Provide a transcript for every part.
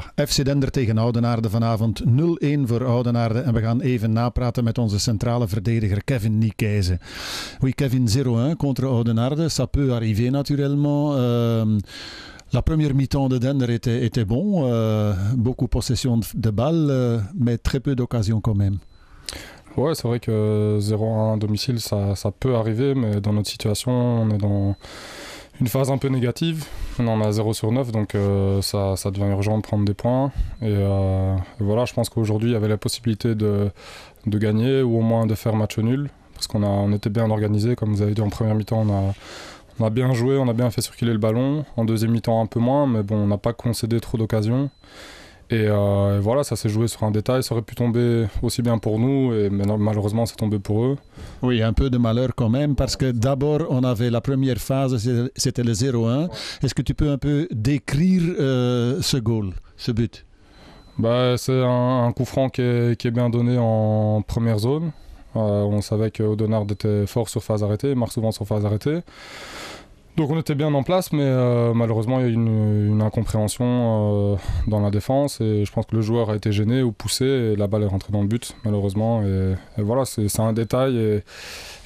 FC Dender tegen Oudenaarde vanavond 0-1 pour Oudenaarde. Et on va even napraten met onze centrale verdediger Kevin Niekijzen. Oui, Kevin 0-1 contre Oudenaarde. Ça peut arriver naturellement. Euh, la première mi-temps de Dender était, était bon. Euh, beaucoup possession de balles, euh, mais très peu d'occasions quand même. Ouais, c'est vrai que 0-1 à domicile, ça, ça peut arriver, mais dans notre situation, on est dans une phase un peu négative on en a 0 sur 9, donc euh, ça, devient urgent de prendre des points. Euh, et, voilà, je pense qu'aujourd'hui, il y avait la possibilité de, gagner ou au moins de faire match nul, parce qu'on on était bien organisé. Comme vous avez dit, en première mi-temps, on a, on a bien joué, on a bien fait circuler le ballon. En deuxième mi-temps, un peu moins, mais bon, on n'a pas concédé trop d'occasions. Euh, et, voilà, ça s'est joué sur un détail, ça aurait pu tomber aussi bien pour nous, et malheureusement, c'est tombé pour eux. Oui, un peu de malheur quand même, parce que d'abord, on avait la première phase, c'était le 0-1. Est-ce que tu peux un peu décrire euh, ce goal, ce but bah, C'est un, coup franc qui est, bien donné en première zone. Euh, on savait que était fort sur phase arrêtée, il marque souvent sur phase arrêtée. Donc on était bien en place, mais euh, malheureusement il y a eu une, incompréhension euh, dans la défense et je pense que le joueur a été gêné ou poussé et la balle est rentrée dans le but malheureusement et, et voilà c'est un détail et,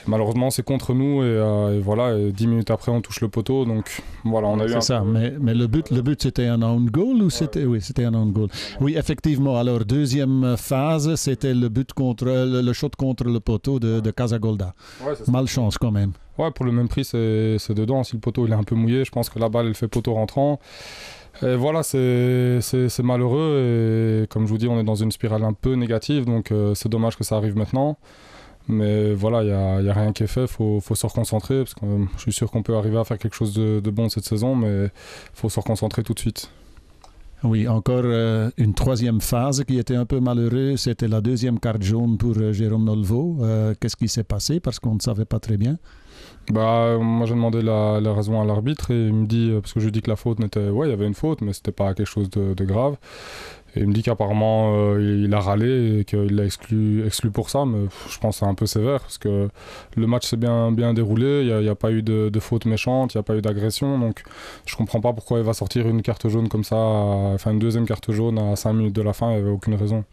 malheureusement, c'est contre nous. Et, euh, voilà, et 10 minutes après, on touche le poteau. Donc voilà, on a eu C'est ça, mais, le but, le but c'était un own goal ou c'était. Oui, c'était un own goal. Oui, effectivement. Alors, deuxième phase, c'était le but contre. Le, shot contre le poteau de, Casagolda. Malchance quand même. Ouais, pour le même prix, c'est dedans. Si le poteau il est un peu mouillé, je pense que la balle, elle fait poteau rentrant. voilà, c'est malheureux. Et comme je vous dis, on est dans une spirale un peu négative. Donc, euh, c'est dommage que ça arrive maintenant. Mais voilà, il n'y a, y a, rien qui est fait, il faut, se reconcentrer, parce que euh, je suis sûr qu'on peut arriver à faire quelque chose de, de bon cette saison, mais il faut se reconcentrer tout de suite. Oui, encore euh, une troisième phase qui était un peu malheureuse. C'était la deuxième carte jaune pour euh, Jérôme Nolvo. Qu'est-ce qui s'est passé Parce qu'on ne savait pas très bien. Bah, moi, j'ai demandé la, raison à l'arbitre et il me dit, parce que je lui dis que la faute n'était. Ouais, il y avait une faute, mais c'était pas quelque chose de, de grave il me dit qu'apparemment euh, il a râlé et qu'il l'a exclu, exclu pour ça, mais je pense que c'est un peu sévère parce que le match s'est bien, bien déroulé, il n'y a, pas eu de, faute méchante, il n'y a pas eu d'agression, donc je comprends pas pourquoi il va sortir une carte jaune comme ça, enfin une deuxième carte jaune à 5 minutes de la fin, il n'y avait aucune raison.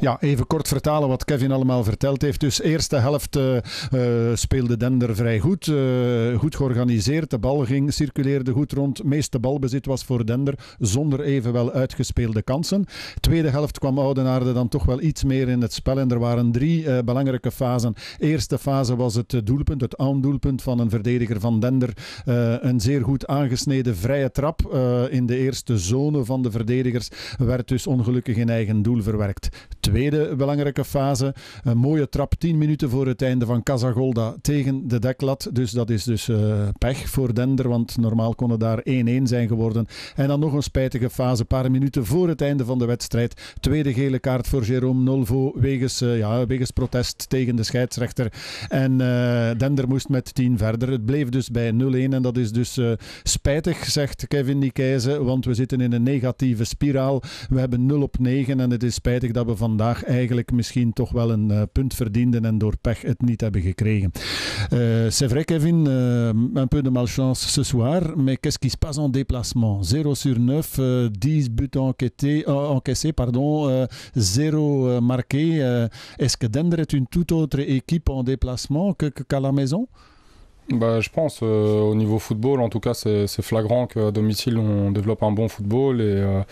ja, even kort vertalen wat Kevin allemaal verteld heeft. Dus eerste helft eh, eh, speelde Dender vrij goed. Eh, goed georganiseerd. De bal ging, circuleerde goed rond. Meeste balbezit was voor Dender. Zonder evenwel uitgespeelde kansen. Tweede helft kwam Oudenaarde dan toch wel iets meer in het spel. En er waren drie belangrijke fasen. Eerste fase was het doelpunt, het aandoelpunt van een verdediger van Dender. een zeer goed aangesneden vrije trap in de eerste zone van de verdedigers. Werd dus ongelukkig in eigen doel verwerkt tweede belangrijke fase. Een mooie trap, 10 minuten voor het einde van Casagolda tegen de deklat. Dus dat is dus eh, pech voor Dender, want normaal kon het daar 1-1 zijn geworden. En dan nog een spijtige fase, een paar minuten voor het einde van de wedstrijd. Tweede gele kaart voor Jerome Nolvo wegens, eh, ja, wegens protest tegen de scheidsrechter. En eh, Dender moest met 10 verder. Het bleef dus bij 0-1 en dat is dus spijtig, zegt Kevin Nikijzen, want we zitten in een negatieve spiraal. We hebben 0 op 9 en het is spijtig dat we van vandaag eigenlijk misschien toch eh, en door pech het niet hebben eh, C'est vrai, Kevin, eh, un peu de malchance ce soir, mais qu'est-ce qui se passe en déplacement 0 sur 9, 10 buts encaissés, euh, pardon, 0 euh, euh, marqué. Est-ce que Dendre est une toute autre équipe en déplacement qu'à que, la maison bah, je pense, au niveau football, en tout cas, c'est flagrant qu'à domicile, on développe un bon football. Et,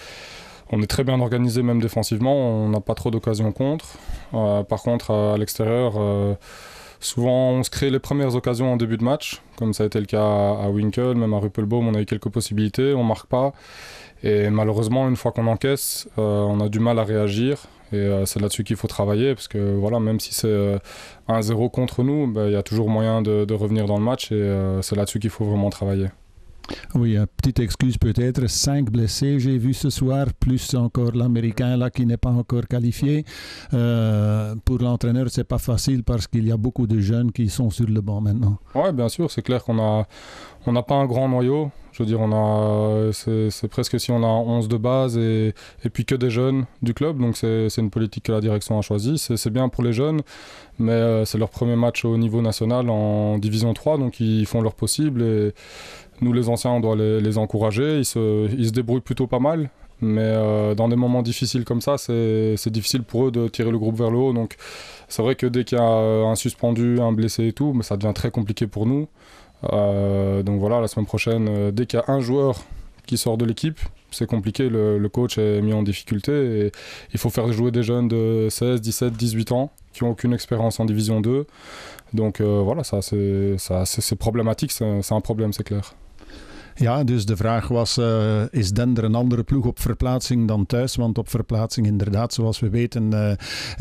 on est très bien organisé même défensivement, on n'a pas trop d'occasions contre. Euh, par contre, à, l'extérieur, euh, souvent on se crée les premières occasions en début de match, comme ça a été le cas à, Winkle, même à Ruppelbaum, on a eu quelques possibilités, on marque pas. Et malheureusement, une fois qu'on encaisse, euh, on a du mal à réagir. Et c'est là-dessus qu'il faut travailler, parce que voilà, même si c'est 1-0 contre nous, ben, il y a toujours moyen de, de, revenir dans le match, et c'est là-dessus qu'il faut vraiment travailler. Oui, une petite excuse peut-être. Cinq blessés, j'ai vu ce soir, plus encore l'Américain là qui n'est pas encore qualifié. Euh, pour l'entraîneur, c'est pas facile parce qu'il y a beaucoup de jeunes qui sont sur le banc maintenant. Oui, bien sûr, c'est clair qu'on a, on n'a pas un grand noyau. Je veux dire, on a, c'est presque si on a 11 de base et, et puis que des jeunes du club. Donc c'est une politique que la direction a choisie. C'est bien pour les jeunes, mais euh, c'est leur premier match au niveau national en Division 3, donc ils font leur possible et nous, les anciens, on doit les, encourager. Ils se, ils se débrouillent plutôt pas mal. Mais euh, dans des moments difficiles comme ça, c'est difficile pour eux de tirer le groupe vers le haut. Donc c'est vrai que dès qu'il y a euh, un suspendu, un blessé et tout, mais ça devient très compliqué pour nous. Euh, donc voilà, la semaine prochaine, dès qu'il y a un joueur qui sort de l'équipe, c'est compliqué, le, coach est mis en difficulté. Et il faut faire jouer des jeunes de 16, 17, 18 ans qui n'ont aucune expérience en Division 2. Donc voilà, ça c'est problématique, c'est un problème, c'est clair. Ja, dus de vraag was: eh, is Dender een andere ploeg op verplaatsing dan thuis? Want op verplaatsing, inderdaad, zoals we weten, uh, eh,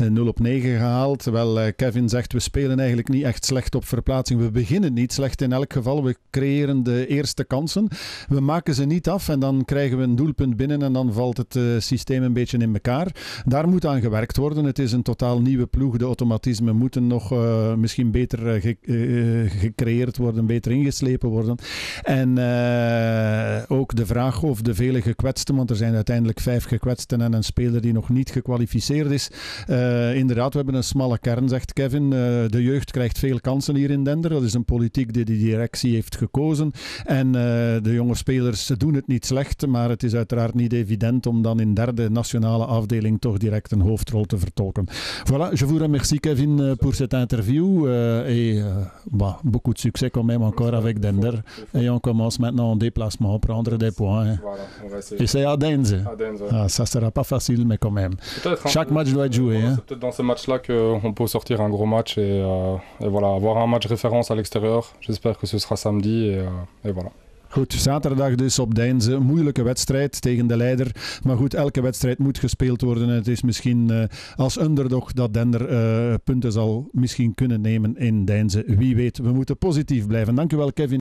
0 op 9 gehaald. Terwijl eh, Kevin zegt: we spelen eigenlijk niet echt slecht op verplaatsing. We beginnen niet slecht in elk geval. We creëren de eerste kansen. We maken ze niet af en dan krijgen we een doelpunt binnen en dan valt het systeem een beetje in elkaar. Daar moet aan gewerkt worden. Het is een totaal nieuwe ploeg. De automatismen moeten nog misschien beter gecreëerd worden, beter ingeslepen worden. En. Eh, ook de vraag of de vele gekwetsten, want er zijn uiteindelijk vijf gekwetsten en een speler die nog niet gekwalificeerd is. Eh, inderdaad, we hebben een smalle kern, zegt Kevin. Eh, de jeugd krijgt veel kansen hier in Dender. Dat is een politiek die de directie heeft gekozen. En de jonge spelers doen het niet slecht, maar het is uiteraard niet evident om dan in derde nationale afdeling toch direct een hoofdrol te vertolken. Voilà, je vous remercie Kevin voor dit interview. et bah, beaucoup de succès quand même encore avec Dender. Et on commence maintenant en déplacement, prendre des points. Hein. Voilà, Et c'est à Denz. À Denz ah, ça sera pas facile, mais quand même. Chaque match doit être joué. Hein. C'est peut-être dans ce match-là qu'on peut sortir un gros match et, euh, et, voilà, avoir un match référence à l'extérieur. J'espère que ce sera samedi et, euh, et voilà. Goed, zaterdag dus op Deinze. Moeilijke wedstrijd tegen de leider. Maar goed, elke wedstrijd moet gespeeld worden. het is misschien uh, als underdog dat Dender uh, punten zal misschien kunnen nemen in Deinze. Wie weet, we moeten positief blijven. Dank u wel, Kevin.